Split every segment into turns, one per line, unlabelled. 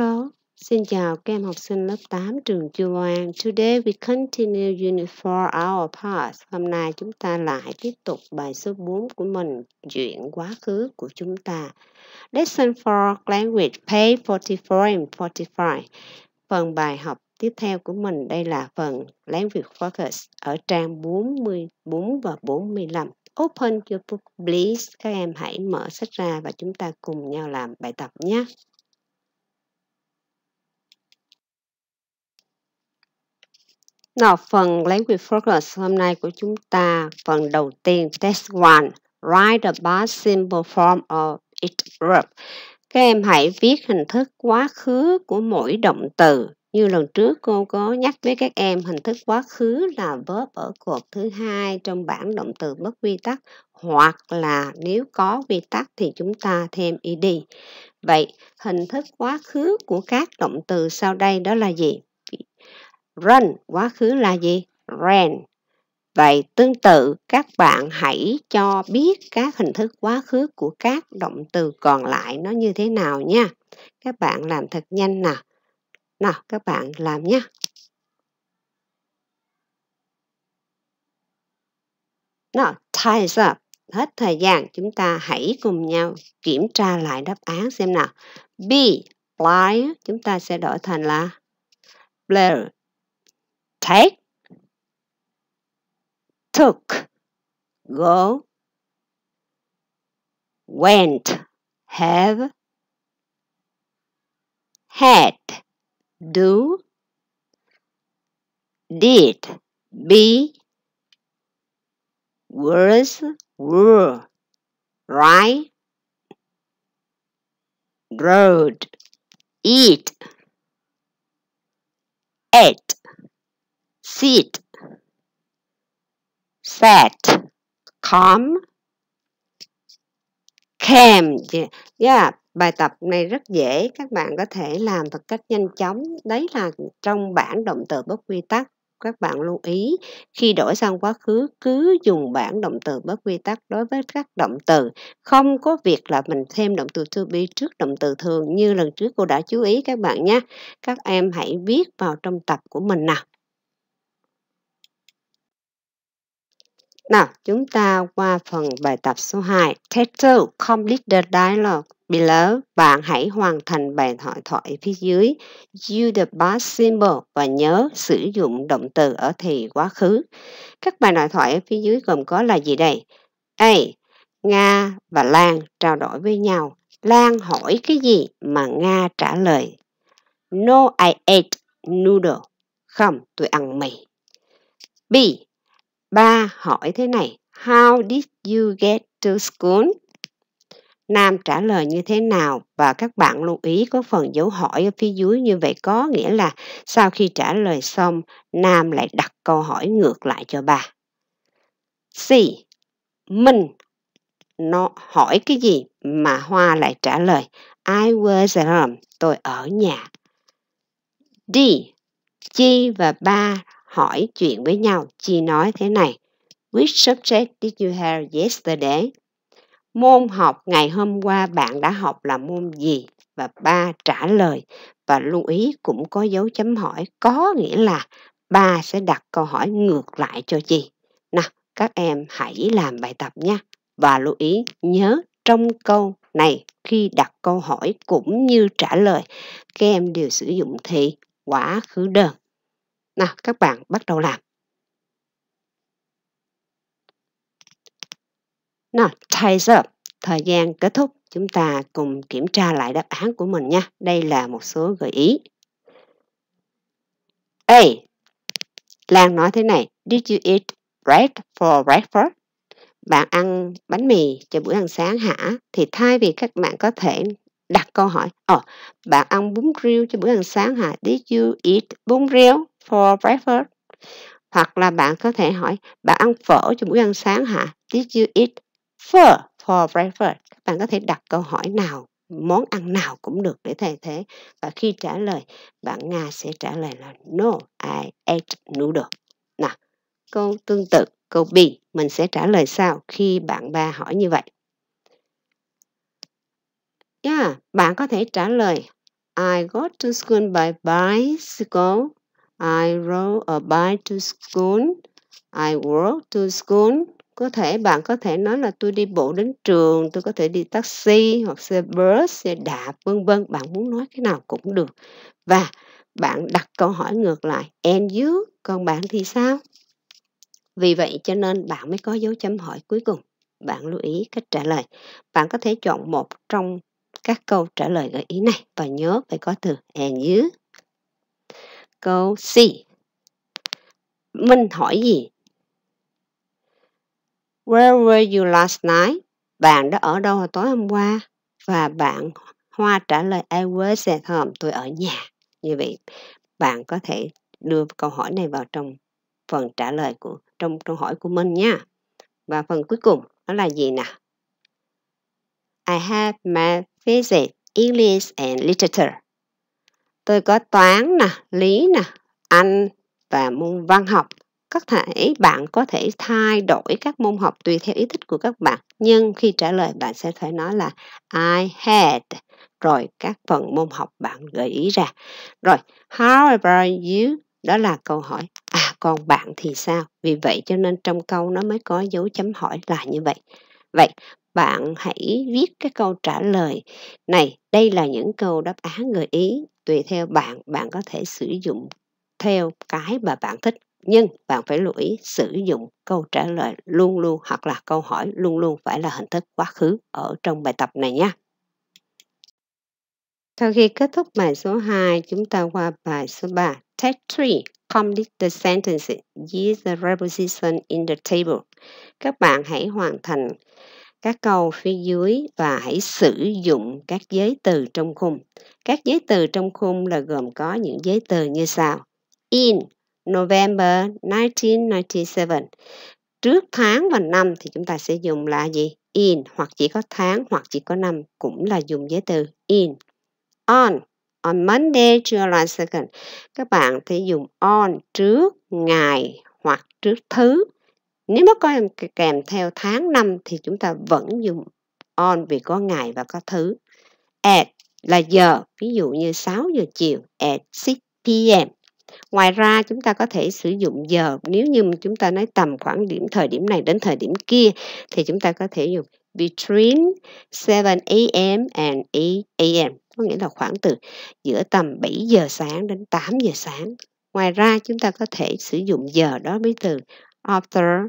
Hello, xin chào các em học sinh lớp 8 trường Chu Loan. Today we continue unit 4 our past. Hôm nay chúng ta lại tiếp tục bài số 4 của mình, chuyện quá khứ của chúng ta. Lesson 4 language page 44 and 45. Phần bài học tiếp theo của mình đây là phần language focus ở trang 44 và 45. Open your book please. Các em hãy mở sách ra và chúng ta cùng nhau làm bài tập nhé. Nào phần Language Focus hôm nay của chúng ta, phần đầu tiên, test 1, write the past simple form of each verb. Các em hãy viết hình thức quá khứ của mỗi động từ. Như lần trước cô có nhắc với các em hình thức quá khứ là verb ở cột thứ hai trong bảng động từ bất quy tắc hoặc là nếu có quy tắc thì chúng ta thêm ed. Vậy hình thức quá khứ của các động từ sau đây đó là gì? Run quá khứ là gì? Ran. Vậy tương tự các bạn hãy cho biết các hình thức quá khứ của các động từ còn lại nó như thế nào nha. Các bạn làm thật nhanh nào. Nào các bạn làm nhé. Nào, time's up. Hết thời gian, chúng ta hãy cùng nhau kiểm tra lại đáp án xem nào. Be fly chúng ta sẽ đổi thành là player. take, took, go, went, have, had, do, did, be, was, were, right, road, eat, ate, sit, sat, come, came. Yeah. bài tập này rất dễ, các bạn có thể làm thật cách nhanh chóng. Đấy là trong bảng động từ bất quy tắc các bạn lưu ý khi đổi sang quá khứ cứ dùng bảng động từ bất quy tắc đối với các động từ không có việc là mình thêm động từ to be trước động từ thường như lần trước cô đã chú ý các bạn nhé các em hãy viết vào trong tập của mình nào Nào, chúng ta qua phần bài tập số 2. Take 2. Complete the dialogue below. Bạn hãy hoàn thành bài thoại thoại phía dưới. Use the past simple và nhớ sử dụng động từ ở thì quá khứ. Các bài thoại thoại ở phía dưới gồm có là gì đây? A. Nga và Lan trao đổi với nhau. Lan hỏi cái gì mà Nga trả lời? No, I ate noodle. Không, tôi ăn mì. B. Ba Hỏi thế này. How did you get to school? Nam trả lời như thế nào và các bạn lưu ý có phần dấu hỏi ở phía dưới như vậy có nghĩa là sau khi trả lời xong, Nam lại đặt câu hỏi ngược lại cho bà. C. Mình nó hỏi cái gì mà Hoa lại trả lời I was at home, tôi ở nhà. D. Chi và ba hỏi chuyện với nhau, Chi nói thế này. Which subject did you have yesterday? Môn học ngày hôm qua bạn đã học là môn gì? Và ba trả lời và lưu ý cũng có dấu chấm hỏi có nghĩa là ba sẽ đặt câu hỏi ngược lại cho Chi. Nào, các em hãy làm bài tập nha. Và lưu ý nhớ trong câu này khi đặt câu hỏi cũng như trả lời, các em đều sử dụng thì quá khứ đơn. Nào, các bạn bắt đầu làm. Nào, time giờ, thời gian kết thúc. Chúng ta cùng kiểm tra lại đáp án của mình nha. Đây là một số gợi ý. A. Lan nói thế này. Did you eat bread for breakfast? Bạn ăn bánh mì cho bữa ăn sáng hả? Thì thay vì các bạn có thể đặt câu hỏi Ồ, ờ, oh, bạn ăn bún riêu cho bữa ăn sáng hả? Did you eat bún riêu? for breakfast? Hoặc là bạn có thể hỏi, bạn ăn phở cho buổi ăn sáng hả? Did you eat phở for breakfast? Các bạn có thể đặt câu hỏi nào, món ăn nào cũng được để thay thế. Và khi trả lời, bạn Nga sẽ trả lời là No, I ate noodle. Nào, câu tương tự, câu B, mình sẽ trả lời sao khi bạn ba hỏi như vậy? Yeah, bạn có thể trả lời I go to school by bicycle I rode a bike to school. I walk to school. Có thể bạn có thể nói là tôi đi bộ đến trường, tôi có thể đi taxi hoặc xe bus, xe đạp, vân vân. Bạn muốn nói cái nào cũng được. Và bạn đặt câu hỏi ngược lại. And you? Còn bạn thì sao? Vì vậy cho nên bạn mới có dấu chấm hỏi cuối cùng. Bạn lưu ý cách trả lời. Bạn có thể chọn một trong các câu trả lời gợi ý này và nhớ phải có từ and you Câu C, Minh hỏi gì? Where were you last night? Bạn đã ở đâu vào tối hôm qua? Và bạn Hoa trả lời I was at home, tôi ở nhà. Như vậy, bạn có thể đưa câu hỏi này vào trong phần trả lời của trong câu hỏi của mình nha. Và phần cuối cùng đó là gì nè? I have my physics, English and literature. Tôi có toán nè, lý nè, anh và môn văn học. Có thể bạn có thể thay đổi các môn học tùy theo ý thích của các bạn. Nhưng khi trả lời bạn sẽ phải nói là I had. Rồi các phần môn học bạn gợi ý ra. Rồi, how about you? Đó là câu hỏi. À, còn bạn thì sao? Vì vậy cho nên trong câu nó mới có dấu chấm hỏi là như vậy. Vậy, bạn hãy viết cái câu trả lời này đây là những câu đáp án gợi ý tùy theo bạn bạn có thể sử dụng theo cái mà bạn thích nhưng bạn phải lưu ý sử dụng câu trả lời luôn luôn hoặc là câu hỏi luôn luôn phải là hình thức quá khứ ở trong bài tập này nhé. Sau khi kết thúc bài số 2, chúng ta qua bài số 3. Take 3. Complete the sentence Use the preposition in the table. Các bạn hãy hoàn thành các câu phía dưới và hãy sử dụng các giới từ trong khung. Các giới từ trong khung là gồm có những giới từ như sau. In November 1997. Trước tháng và năm thì chúng ta sẽ dùng là gì? In hoặc chỉ có tháng hoặc chỉ có năm cũng là dùng giới từ in. On On Monday July 2 Các bạn thì dùng on trước ngày hoặc trước thứ nếu mà có kèm theo tháng năm thì chúng ta vẫn dùng on vì có ngày và có thứ at là giờ ví dụ như 6 giờ chiều at 6 p.m. Ngoài ra chúng ta có thể sử dụng giờ nếu như chúng ta nói tầm khoảng điểm thời điểm này đến thời điểm kia thì chúng ta có thể dùng between 7 a.m. and 8 a.m. có nghĩa là khoảng từ giữa tầm 7 giờ sáng đến 8 giờ sáng. Ngoài ra chúng ta có thể sử dụng giờ đó với từ after,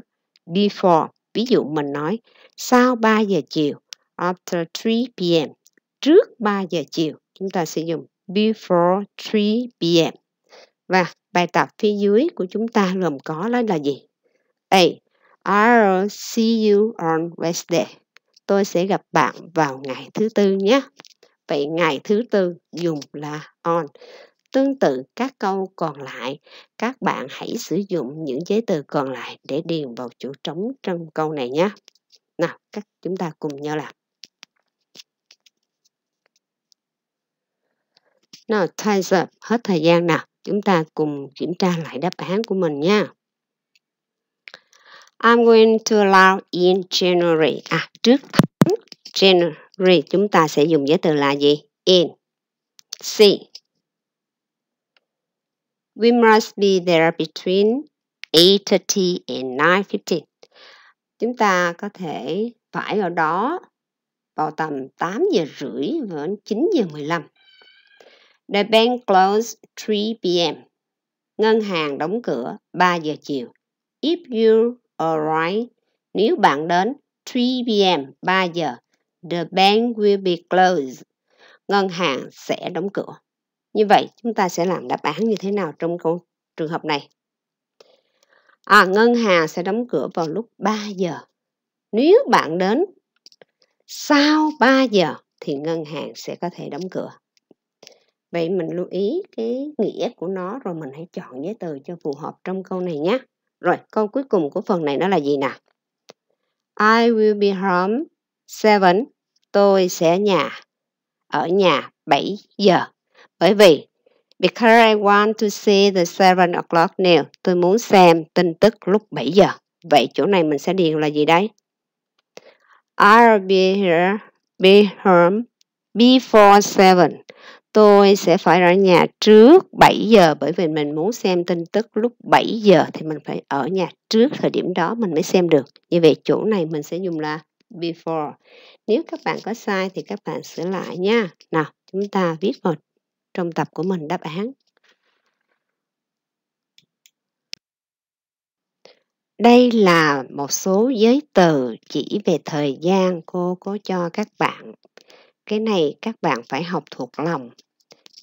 before. Ví dụ mình nói sau 3 giờ chiều, after 3 p.m. Trước 3 giờ chiều, chúng ta sẽ dùng before 3 p.m. Và bài tập phía dưới của chúng ta gồm có đó là gì? A. I'll see you on Wednesday. Tôi sẽ gặp bạn vào ngày thứ tư nhé. Vậy ngày thứ tư dùng là on. Tương tự các câu còn lại, các bạn hãy sử dụng những giấy từ còn lại để điền vào chỗ trống trong câu này nhé. Nào, các chúng ta cùng nhau làm. Nào, thay giờ Hết thời gian nào. Chúng ta cùng kiểm tra lại đáp án của mình nha. I'm going to allow in January. À, trước January chúng ta sẽ dùng giấy từ là gì? In. C. We must be there between 8.30 and 9.15. Chúng ta có thể phải ở đó vào tầm 8 giờ rưỡi và 9 giờ 15. The bank closed 3 p.m. Ngân hàng đóng cửa 3 giờ chiều. If you arrive, nếu bạn đến 3 p.m. 3 giờ, the bank will be closed. Ngân hàng sẽ đóng cửa. Như vậy chúng ta sẽ làm đáp án như thế nào trong câu trường hợp này? À, ngân hàng sẽ đóng cửa vào lúc 3 giờ. Nếu bạn đến sau 3 giờ thì ngân hàng sẽ có thể đóng cửa. Vậy mình lưu ý cái nghĩa của nó rồi mình hãy chọn giấy từ cho phù hợp trong câu này nhé. Rồi, câu cuối cùng của phần này nó là gì nào I will be home 7. Tôi sẽ nhà ở nhà 7 giờ. Bởi vì, because I want to see the 7 o'clock news, tôi muốn xem tin tức lúc 7 giờ. Vậy chỗ này mình sẽ điền là gì đấy? I'll be here, be home before 7. Tôi sẽ phải ở nhà trước 7 giờ bởi vì mình muốn xem tin tức lúc 7 giờ thì mình phải ở nhà trước thời điểm đó mình mới xem được. Như vậy chỗ này mình sẽ dùng là before. Nếu các bạn có sai thì các bạn sửa lại nha. Nào, chúng ta viết vào trong tập của mình đáp án. Đây là một số giới từ chỉ về thời gian cô có cho các bạn. Cái này các bạn phải học thuộc lòng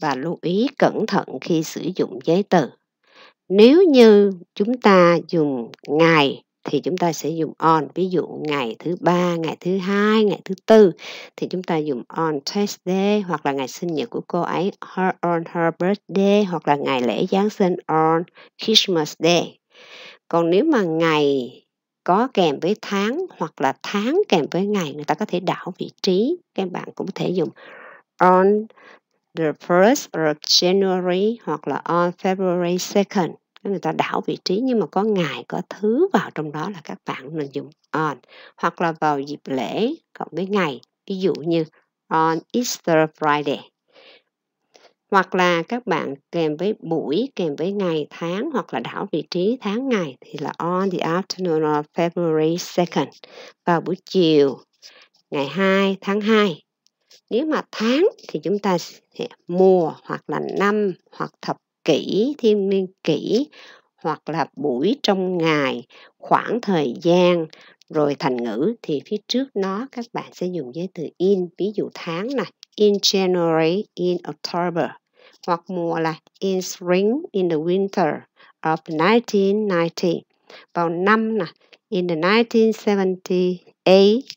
và lưu ý cẩn thận khi sử dụng giới từ. Nếu như chúng ta dùng ngày thì chúng ta sẽ dùng on ví dụ ngày thứ ba ngày thứ hai ngày thứ tư thì chúng ta dùng on Tuesday hoặc là ngày sinh nhật của cô ấy her on her birthday hoặc là ngày lễ Giáng sinh on Christmas Day còn nếu mà ngày có kèm với tháng hoặc là tháng kèm với ngày người ta có thể đảo vị trí các bạn cũng có thể dùng on the first of January hoặc là on February second người ta đảo vị trí nhưng mà có ngày có thứ vào trong đó là các bạn nên dùng on hoặc là vào dịp lễ cộng với ngày ví dụ như on Easter Friday hoặc là các bạn kèm với buổi kèm với ngày tháng hoặc là đảo vị trí tháng ngày thì là on the afternoon of February 2nd vào buổi chiều ngày 2 tháng 2 nếu mà tháng thì chúng ta sẽ mùa hoặc là năm hoặc thập kỹ thiên niên kỹ hoặc là buổi trong ngày khoảng thời gian rồi thành ngữ thì phía trước nó các bạn sẽ dùng giới từ in ví dụ tháng này in January in October hoặc mùa là in spring in the winter of 1990 vào năm là in the 1978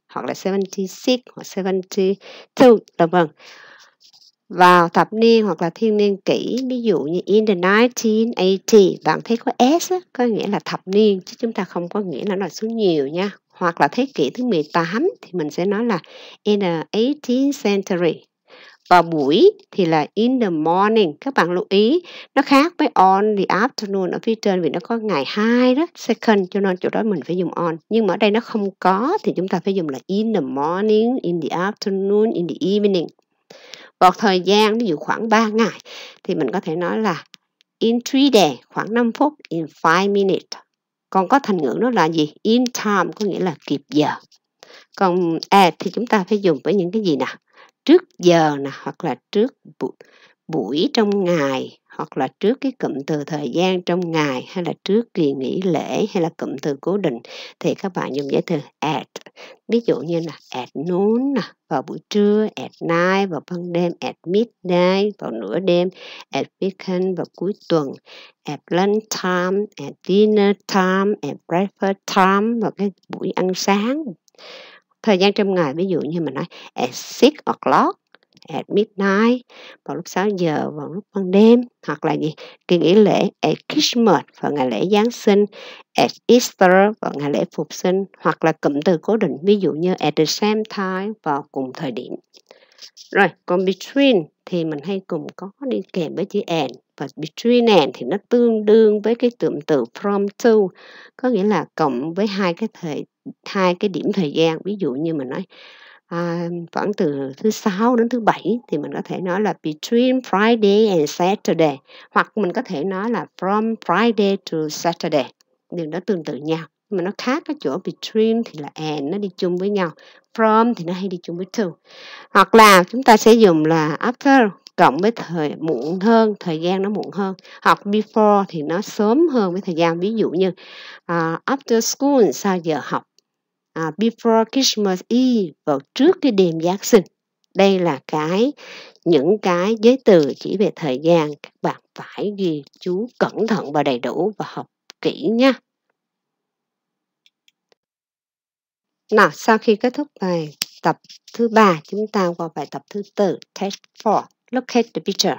hoặc là 76 hoặc 72 là vâng vào thập niên hoặc là thiên niên kỷ ví dụ như in the 1980 bạn thấy có S có nghĩa là thập niên chứ chúng ta không có nghĩa là nó số nhiều nha hoặc là thế kỷ thứ 18 thì mình sẽ nói là in the 18th century và buổi thì là in the morning các bạn lưu ý nó khác với on the afternoon ở phía trên vì nó có ngày hai đó second cho nên chỗ đó mình phải dùng on nhưng mà ở đây nó không có thì chúng ta phải dùng là in the morning in the afternoon in the evening một thời gian ví dụ khoảng 3 ngày thì mình có thể nói là in 3 days khoảng 5 phút in 5 minutes còn có thành ngữ nó là gì in time có nghĩa là kịp giờ còn at à, thì chúng ta phải dùng với những cái gì nào trước giờ nè hoặc là trước buổi, buổi trong ngày hoặc là trước cái cụm từ thời gian trong ngày hay là trước kỳ nghỉ lễ hay là cụm từ cố định thì các bạn dùng giải từ at ví dụ như là at noon nè vào buổi trưa at night vào ban đêm at midnight vào nửa đêm at weekend vào cuối tuần at lunch time at dinner time at breakfast time vào cái buổi ăn sáng thời gian trong ngày ví dụ như mình nói at six o'clock at midnight vào lúc 6 giờ vào lúc ban đêm hoặc là gì kỳ nghỉ lễ at Christmas vào ngày lễ Giáng sinh at Easter vào ngày lễ Phục sinh hoặc là cụm từ cố định ví dụ như at the same time vào cùng thời điểm rồi còn between thì mình hay cùng có đi kèm với chữ and và between and thì nó tương đương với cái cụm từ from to có nghĩa là cộng với hai cái thời hai cái điểm thời gian ví dụ như mình nói à, khoảng từ thứ sáu đến thứ bảy thì mình có thể nói là between Friday and Saturday hoặc mình có thể nói là from Friday to Saturday điều đó tương tự nhau mà nó khác cái chỗ between thì là and nó đi chung với nhau from thì nó hay đi chung với to hoặc là chúng ta sẽ dùng là after cộng với thời muộn hơn thời gian nó muộn hơn hoặc before thì nó sớm hơn với thời gian ví dụ như uh, after school sau giờ học À, before Christmas Eve vào trước cái đêm Giáng sinh đây là cái những cái giới từ chỉ về thời gian các bạn phải ghi chú cẩn thận và đầy đủ và học kỹ nha nào sau khi kết thúc bài tập thứ ba chúng ta qua bài tập thứ tư test 4 look at the picture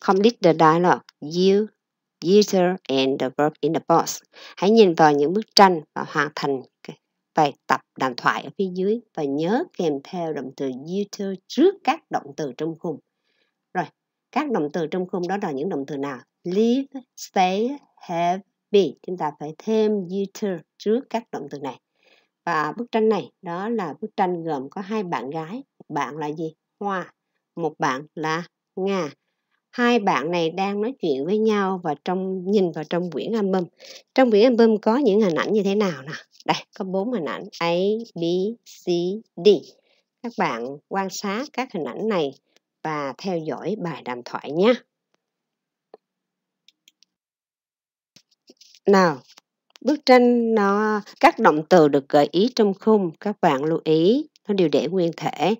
complete the dialogue you user and the verb in the box hãy nhìn vào những bức tranh và hoàn thành bài tập đàm thoại ở phía dưới và nhớ kèm theo động từ user trước các động từ trong khung. Rồi, các động từ trong khung đó là những động từ nào? Live, stay, have, be. Chúng ta phải thêm user trước các động từ này. Và bức tranh này đó là bức tranh gồm có hai bạn gái. Một bạn là gì? Hoa. Một bạn là Nga hai bạn này đang nói chuyện với nhau và trong nhìn vào trong quyển album trong quyển album có những hình ảnh như thế nào nè đây có bốn hình ảnh A B C D các bạn quan sát các hình ảnh này và theo dõi bài đàm thoại nhé nào bức tranh nó các động từ được gợi ý trong khung các bạn lưu ý nó đều để nguyên thể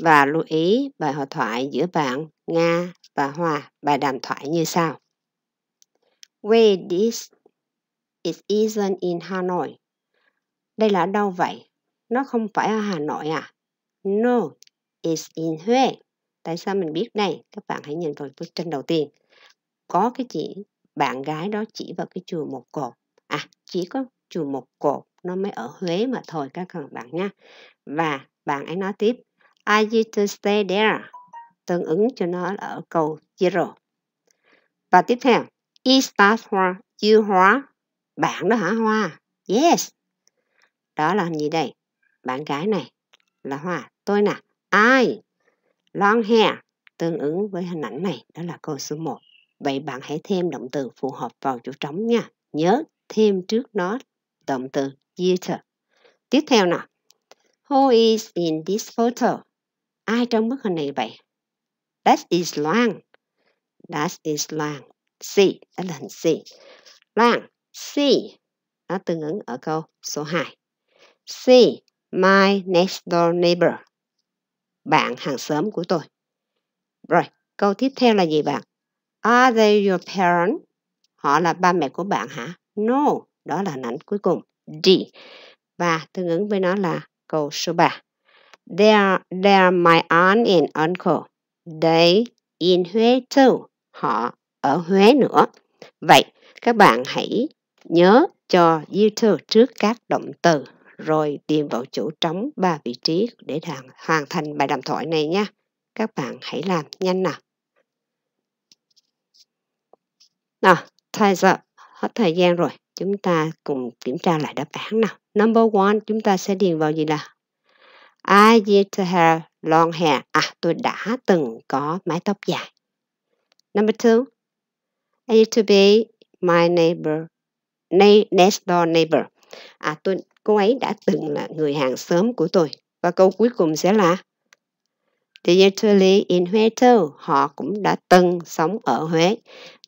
và lưu ý bài hội thoại giữa bạn nga và Hòa bài đàm thoại như sau. Where this is isn't in Hanoi. Đây là đâu vậy? Nó không phải ở Hà Nội à? No, it's in Huế. Tại sao mình biết đây? Các bạn hãy nhìn vào bức tranh đầu tiên. Có cái chỉ bạn gái đó chỉ vào cái chùa một cột. À, chỉ có chùa một cột nó mới ở Huế mà thôi các bạn nhé. Và bạn ấy nói tiếp, I used to stay there tương ứng cho nó là ở câu zero và tiếp theo is that hoa you hoa bạn đó hả hoa yes đó là hình gì đây bạn gái này là hoa tôi nè I long hair tương ứng với hình ảnh này đó là câu số 1 vậy bạn hãy thêm động từ phù hợp vào chỗ trống nha nhớ thêm trước nó động từ theater tiếp theo nè who is in this photo ai trong bức hình này vậy That is long. That is long. C đó là hình C. Long, C Nó tương ứng ở câu số 2. C my next door neighbor. Bạn hàng xóm của tôi. Rồi, câu tiếp theo là gì bạn? Are they your parents? Họ là ba mẹ của bạn hả? No, đó là hình ảnh cuối cùng. D. Và tương ứng với nó là câu số 3. They are, they are my aunt and uncle. They in Huế too. Họ ở Huế nữa. Vậy các bạn hãy nhớ cho YouTube trước các động từ rồi điền vào chỗ trống ba vị trí để hoàn, thành bài đàm thoại này nha. Các bạn hãy làm nhanh nào. Nào, time's up. Hết thời gian rồi. Chúng ta cùng kiểm tra lại đáp án nào. Number one, chúng ta sẽ điền vào gì là I need to have Long hair. À, tôi đã từng có mái tóc dài. Number two. I used to be my neighbor. Ne next door neighbor. À, tôi, cô ấy đã từng là người hàng xóm của tôi. Và câu cuối cùng sẽ là They actually in Huế too. Họ cũng đã từng sống ở Huế.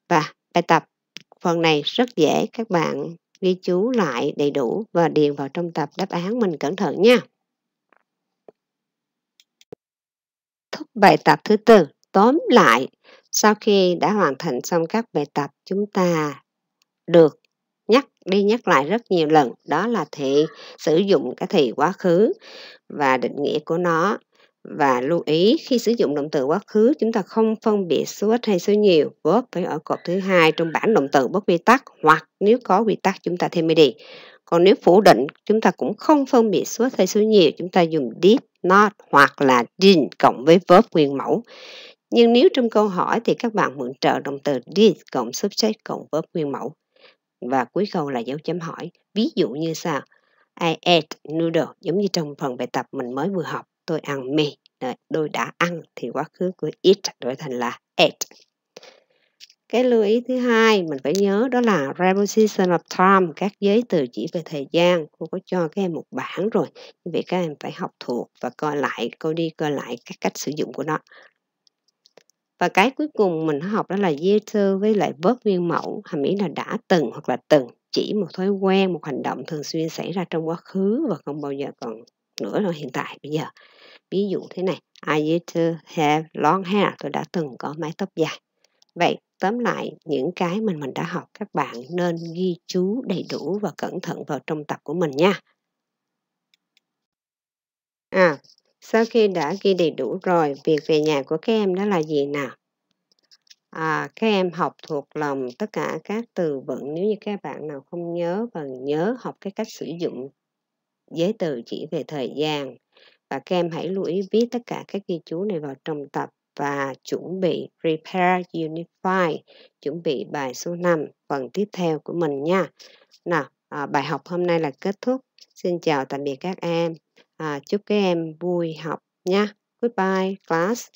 Và bài tập phần này rất dễ các bạn ghi chú lại đầy đủ và điền vào trong tập đáp án mình cẩn thận nha. thúc bài tập thứ tư. Tóm lại, sau khi đã hoàn thành xong các bài tập chúng ta được nhắc đi nhắc lại rất nhiều lần đó là thị sử dụng cái thị quá khứ và định nghĩa của nó và lưu ý khi sử dụng động từ quá khứ chúng ta không phân biệt số ít hay số nhiều verb phải ở cột thứ hai trong bảng động từ bất quy tắc hoặc nếu có quy tắc chúng ta thêm đi còn nếu phủ định, chúng ta cũng không phân biệt số thay số nhiều, chúng ta dùng did not hoặc là did cộng với verb nguyên mẫu. Nhưng nếu trong câu hỏi thì các bạn mượn trợ động từ did cộng subject cộng verb nguyên mẫu. Và cuối câu là dấu chấm hỏi. Ví dụ như sao I ate noodle, giống như trong phần bài tập mình mới vừa học, tôi ăn mì. Rồi, tôi đã ăn thì quá khứ của it đổi thành là ate cái lưu ý thứ hai mình phải nhớ đó là reposition of time các giới từ chỉ về thời gian cô có cho các em một bảng rồi như vậy các em phải học thuộc và coi lại cô đi coi lại các cách sử dụng của nó và cái cuối cùng mình học đó là year với lại verb nguyên mẫu hàm ý là đã từng hoặc là từng chỉ một thói quen một hành động thường xuyên xảy ra trong quá khứ và không bao giờ còn nữa rồi hiện tại bây giờ ví dụ thế này I used to have long hair tôi đã từng có mái tóc dài vậy tóm lại những cái mình mình đã học các bạn nên ghi chú đầy đủ và cẩn thận vào trong tập của mình nha à sau khi đã ghi đầy đủ rồi việc về nhà của các em đó là gì nào à, các em học thuộc lòng tất cả các từ vựng nếu như các bạn nào không nhớ và nhớ học cái cách sử dụng giới từ chỉ về thời gian và các em hãy lưu ý viết tất cả các ghi chú này vào trong tập và chuẩn bị Repair Unify, chuẩn bị bài số 5 phần tiếp theo của mình nha. Nào, à, bài học hôm nay là kết thúc. Xin chào tạm biệt các em. À, chúc các em vui học nha. Goodbye class.